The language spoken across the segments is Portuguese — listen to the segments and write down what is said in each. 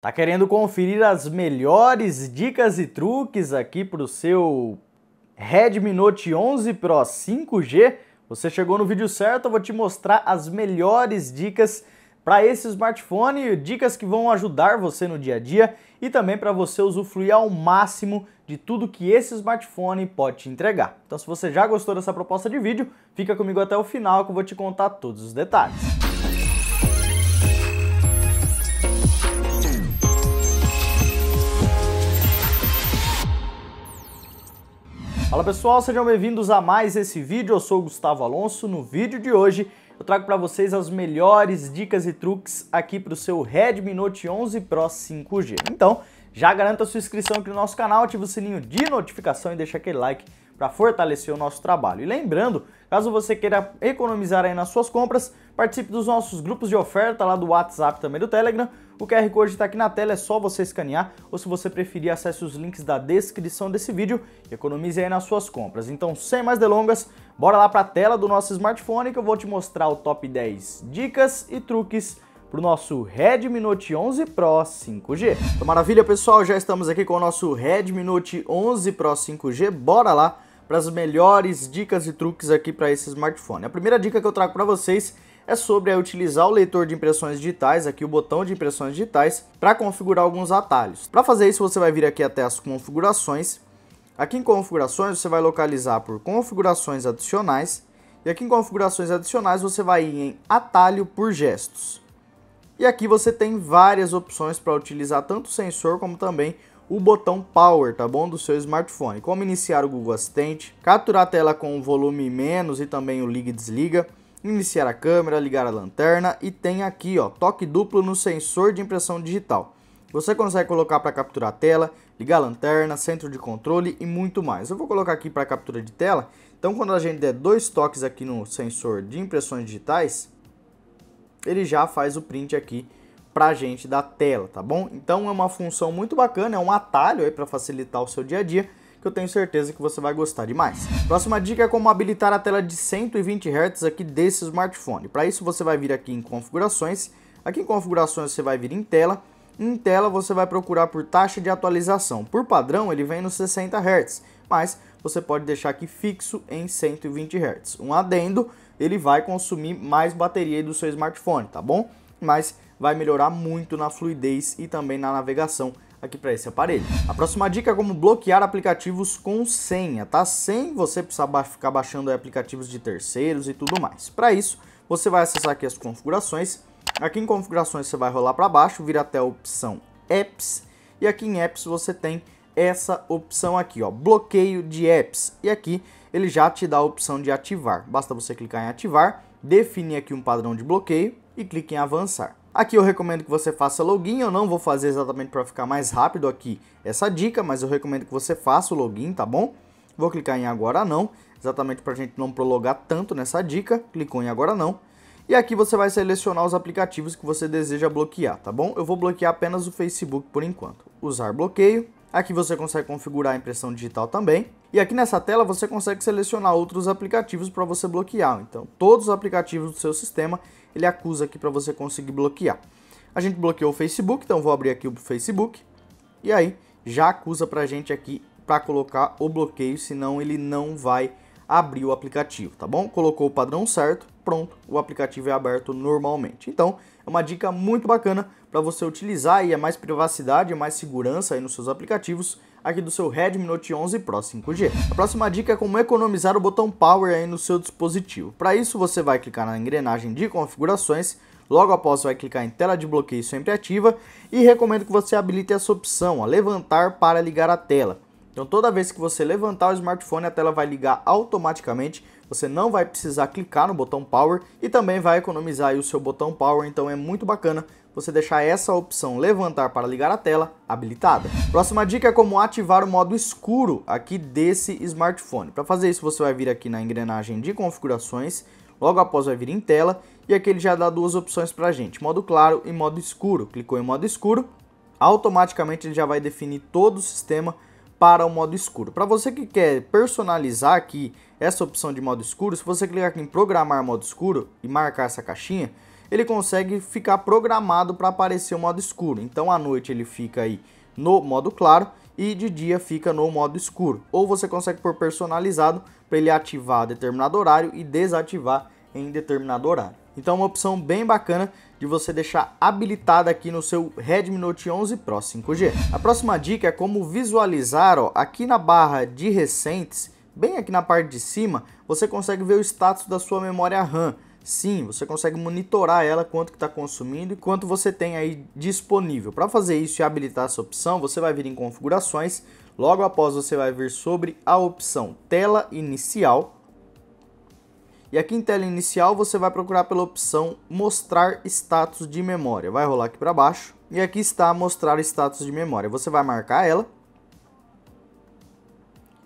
Tá querendo conferir as melhores dicas e truques aqui para o seu Redmi Note 11 Pro 5G? Você chegou no vídeo certo, eu vou te mostrar as melhores dicas para esse smartphone, dicas que vão ajudar você no dia a dia e também para você usufruir ao máximo de tudo que esse smartphone pode te entregar. Então se você já gostou dessa proposta de vídeo, fica comigo até o final que eu vou te contar todos os detalhes. Fala pessoal, sejam bem-vindos a mais esse vídeo. Eu sou o Gustavo Alonso. No vídeo de hoje eu trago para vocês as melhores dicas e truques aqui para o seu Redmi Note 11 Pro 5G. Então, já garanta sua inscrição aqui no nosso canal, ativa o sininho de notificação e deixa aquele like para fortalecer o nosso trabalho. E lembrando, caso você queira economizar aí nas suas compras, participe dos nossos grupos de oferta lá do WhatsApp também do Telegram. O QR Code está aqui na tela, é só você escanear, ou se você preferir, acesse os links da descrição desse vídeo e economize aí nas suas compras. Então, sem mais delongas, bora lá para a tela do nosso smartphone que eu vou te mostrar o top 10 dicas e truques para o nosso Redmi Note 11 Pro 5G. Então, maravilha, pessoal, já estamos aqui com o nosso Redmi Note 11 Pro 5G, bora lá para as melhores dicas e truques aqui para esse smartphone. A primeira dica que eu trago para vocês é sobre utilizar o leitor de impressões digitais, aqui o botão de impressões digitais, para configurar alguns atalhos. Para fazer isso, você vai vir aqui até as configurações. Aqui em configurações, você vai localizar por configurações adicionais. E aqui em configurações adicionais, você vai em atalho por gestos. E aqui você tem várias opções para utilizar tanto o sensor como também o botão Power, tá bom, do seu smartphone. Como iniciar o Google Assistente, capturar a tela com o volume menos e também o liga e desliga, iniciar a câmera, ligar a lanterna e tem aqui, ó, toque duplo no sensor de impressão digital. Você consegue colocar para capturar a tela, ligar a lanterna, centro de controle e muito mais. Eu vou colocar aqui para captura de tela. Então, quando a gente der dois toques aqui no sensor de impressões digitais, ele já faz o print aqui para a gente da tela, tá bom? Então é uma função muito bacana, é um atalho aí para facilitar o seu dia a dia, que eu tenho certeza que você vai gostar demais. Próxima dica é como habilitar a tela de 120 Hz aqui desse smartphone. Para isso você vai vir aqui em configurações, aqui em configurações você vai vir em tela, em tela você vai procurar por taxa de atualização. Por padrão, ele vem nos 60 Hz, mas você pode deixar aqui fixo em 120 Hz. Um adendo, ele vai consumir mais bateria do seu smartphone, tá bom? Mas vai melhorar muito na fluidez e também na navegação aqui para esse aparelho. A próxima dica é como bloquear aplicativos com senha, tá? Sem você precisar ba ficar baixando aplicativos de terceiros e tudo mais. Para isso, você vai acessar aqui as configurações. Aqui em configurações você vai rolar para baixo, vir até a opção apps e aqui em apps você tem essa opção aqui, ó, bloqueio de apps. E aqui ele já te dá a opção de ativar. Basta você clicar em ativar, definir aqui um padrão de bloqueio e clique em avançar. Aqui eu recomendo que você faça login, eu não vou fazer exatamente para ficar mais rápido aqui essa dica, mas eu recomendo que você faça o login, tá bom? Vou clicar em agora não, exatamente para a gente não prolongar tanto nessa dica, clicou em agora não. E aqui você vai selecionar os aplicativos que você deseja bloquear, tá bom? Eu vou bloquear apenas o Facebook por enquanto. Usar bloqueio, Aqui você consegue configurar a impressão digital também. E aqui nessa tela você consegue selecionar outros aplicativos para você bloquear. Então, todos os aplicativos do seu sistema, ele acusa aqui para você conseguir bloquear. A gente bloqueou o Facebook, então vou abrir aqui o Facebook. E aí, já acusa para a gente aqui para colocar o bloqueio, senão ele não vai abrir o aplicativo, tá bom? Colocou o padrão certo pronto, o aplicativo é aberto normalmente. Então, é uma dica muito bacana para você utilizar e é mais privacidade, e é mais segurança aí nos seus aplicativos aqui do seu Redmi Note 11 Pro 5G. A próxima dica é como economizar o botão Power aí no seu dispositivo. Para isso, você vai clicar na engrenagem de configurações, Logo após, vai clicar em tela de bloqueio sempre ativa e recomendo que você habilite essa opção, ó, levantar para ligar a tela. Então toda vez que você levantar o smartphone, a tela vai ligar automaticamente você não vai precisar clicar no botão Power e também vai economizar o seu botão Power, então é muito bacana você deixar essa opção levantar para ligar a tela habilitada. Próxima dica é como ativar o modo escuro aqui desse smartphone. Para fazer isso você vai vir aqui na engrenagem de configurações, logo após vai vir em tela e aqui ele já dá duas opções para a gente, modo claro e modo escuro. Clicou em modo escuro, automaticamente ele já vai definir todo o sistema para o modo escuro. Para você que quer personalizar aqui essa opção de modo escuro, se você clicar aqui em programar modo escuro e marcar essa caixinha, ele consegue ficar programado para aparecer o modo escuro. Então à noite ele fica aí no modo claro e de dia fica no modo escuro. Ou você consegue por personalizado para ele ativar determinado horário e desativar em determinado horário. Então é uma opção bem bacana de você deixar habilitada aqui no seu Redmi Note 11 Pro 5G. A próxima dica é como visualizar ó, aqui na barra de recentes, bem aqui na parte de cima, você consegue ver o status da sua memória RAM. Sim, você consegue monitorar ela, quanto que está consumindo e quanto você tem aí disponível. Para fazer isso e habilitar essa opção, você vai vir em configurações, logo após você vai vir sobre a opção tela inicial, e aqui em tela inicial você vai procurar pela opção mostrar status de memória. Vai rolar aqui para baixo e aqui está mostrar status de memória. Você vai marcar ela.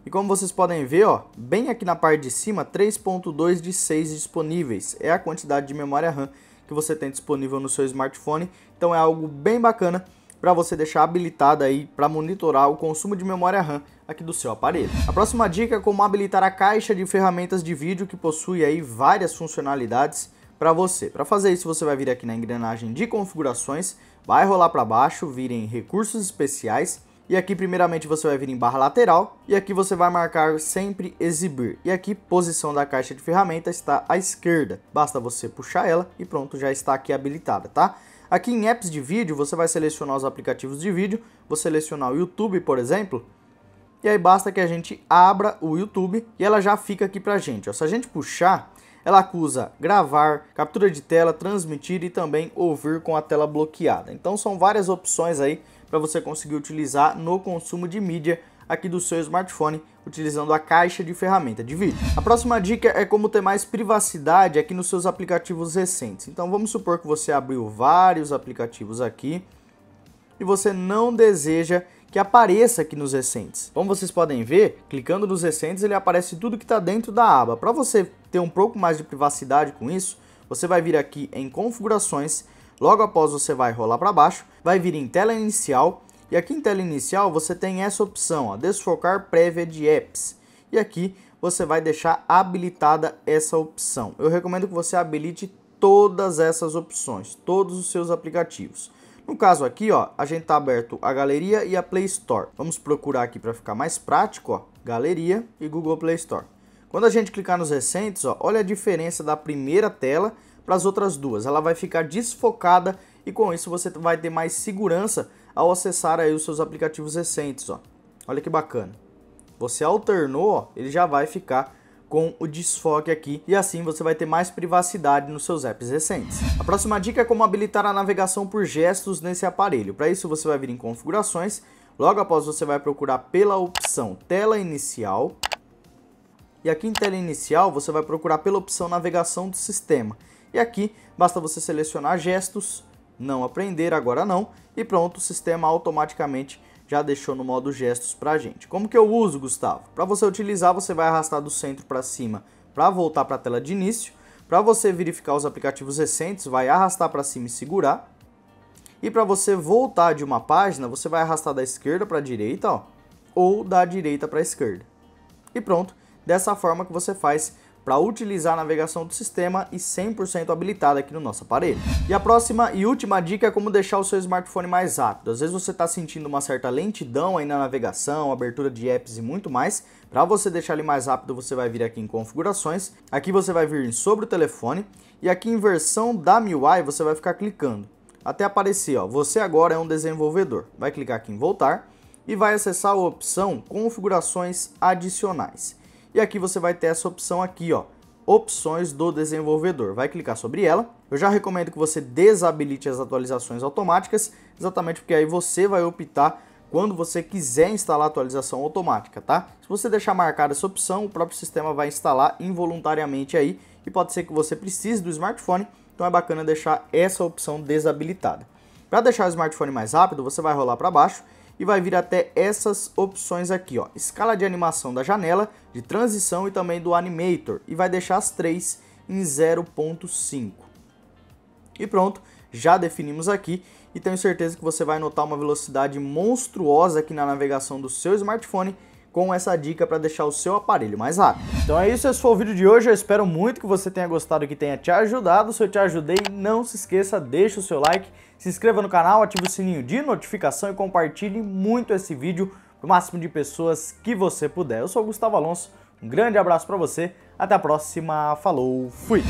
E como vocês podem ver, ó, bem aqui na parte de cima, 3.2 de 6 disponíveis. É a quantidade de memória RAM que você tem disponível no seu smartphone. Então é algo bem bacana para você deixar habilitada aí para monitorar o consumo de memória RAM aqui do seu aparelho. A próxima dica é como habilitar a caixa de ferramentas de vídeo que possui aí várias funcionalidades para você. Para fazer isso, você vai vir aqui na engrenagem de configurações, vai rolar para baixo, vir em recursos especiais e aqui primeiramente você vai vir em barra lateral e aqui você vai marcar sempre exibir. E aqui posição da caixa de ferramenta está à esquerda. Basta você puxar ela e pronto, já está aqui habilitada, tá? Aqui em apps de vídeo, você vai selecionar os aplicativos de vídeo, vou selecionar o YouTube, por exemplo, e aí basta que a gente abra o YouTube e ela já fica aqui pra gente. Ó. Se a gente puxar, ela acusa gravar, captura de tela, transmitir e também ouvir com a tela bloqueada. Então são várias opções aí para você conseguir utilizar no consumo de mídia aqui do seu smartphone utilizando a caixa de ferramenta de vídeo. A próxima dica é como ter mais privacidade aqui nos seus aplicativos recentes. Então vamos supor que você abriu vários aplicativos aqui e você não deseja que apareça aqui nos recentes. Como vocês podem ver, clicando nos recentes ele aparece tudo que está dentro da aba. Para você ter um pouco mais de privacidade com isso, você vai vir aqui em configurações, logo após você vai rolar para baixo, vai vir em tela inicial e aqui em tela inicial você tem essa opção, ó, desfocar prévia de apps. E aqui você vai deixar habilitada essa opção. Eu recomendo que você habilite todas essas opções, todos os seus aplicativos. No caso aqui, ó, a gente tá aberto a galeria e a Play Store. Vamos procurar aqui para ficar mais prático, ó, galeria e Google Play Store. Quando a gente clicar nos recentes, ó, olha a diferença da primeira tela para as outras duas. Ela vai ficar desfocada e com isso você vai ter mais segurança ao acessar aí os seus aplicativos recentes, ó. Olha que bacana. Você alternou, ó, ele já vai ficar com o desfoque aqui e assim você vai ter mais privacidade nos seus apps recentes. A próxima dica é como habilitar a navegação por gestos nesse aparelho. Para isso você vai vir em configurações, logo após você vai procurar pela opção tela inicial e aqui em tela inicial você vai procurar pela opção navegação do sistema. E aqui basta você selecionar gestos, não aprender, agora não, e pronto, o sistema automaticamente já deixou no modo gestos para a gente. Como que eu uso, Gustavo? Para você utilizar, você vai arrastar do centro para cima para voltar para a tela de início. Para você verificar os aplicativos recentes, vai arrastar para cima e segurar. E para você voltar de uma página, você vai arrastar da esquerda para a direita, ó, ou da direita para a esquerda. E pronto, dessa forma que você faz para utilizar a navegação do sistema e 100% habilitada aqui no nosso aparelho. E a próxima e última dica é como deixar o seu smartphone mais rápido. Às vezes você está sentindo uma certa lentidão aí na navegação, abertura de apps e muito mais. Para você deixar ele mais rápido, você vai vir aqui em configurações, aqui você vai vir em sobre o telefone e aqui em versão da MIUI você vai ficar clicando até aparecer, ó, você agora é um desenvolvedor. Vai clicar aqui em voltar e vai acessar a opção configurações adicionais. E aqui você vai ter essa opção aqui, ó, opções do desenvolvedor. Vai clicar sobre ela. Eu já recomendo que você desabilite as atualizações automáticas, exatamente porque aí você vai optar quando você quiser instalar a atualização automática, tá? Se você deixar marcada essa opção, o próprio sistema vai instalar involuntariamente aí e pode ser que você precise do smartphone, então é bacana deixar essa opção desabilitada. Para deixar o smartphone mais rápido, você vai rolar para baixo e vai vir até essas opções aqui, ó, escala de animação da janela, de transição e também do animator, e vai deixar as três em 0.5. E pronto, já definimos aqui e tenho certeza que você vai notar uma velocidade monstruosa aqui na navegação do seu smartphone com essa dica para deixar o seu aparelho mais rápido. Então é isso, esse foi o vídeo de hoje, eu espero muito que você tenha gostado, que tenha te ajudado, se eu te ajudei, não se esqueça, deixa o seu like, se inscreva no canal, ative o sininho de notificação e compartilhe muito esse vídeo para o máximo de pessoas que você puder. Eu sou o Gustavo Alonso, um grande abraço para você, até a próxima, falou, fui!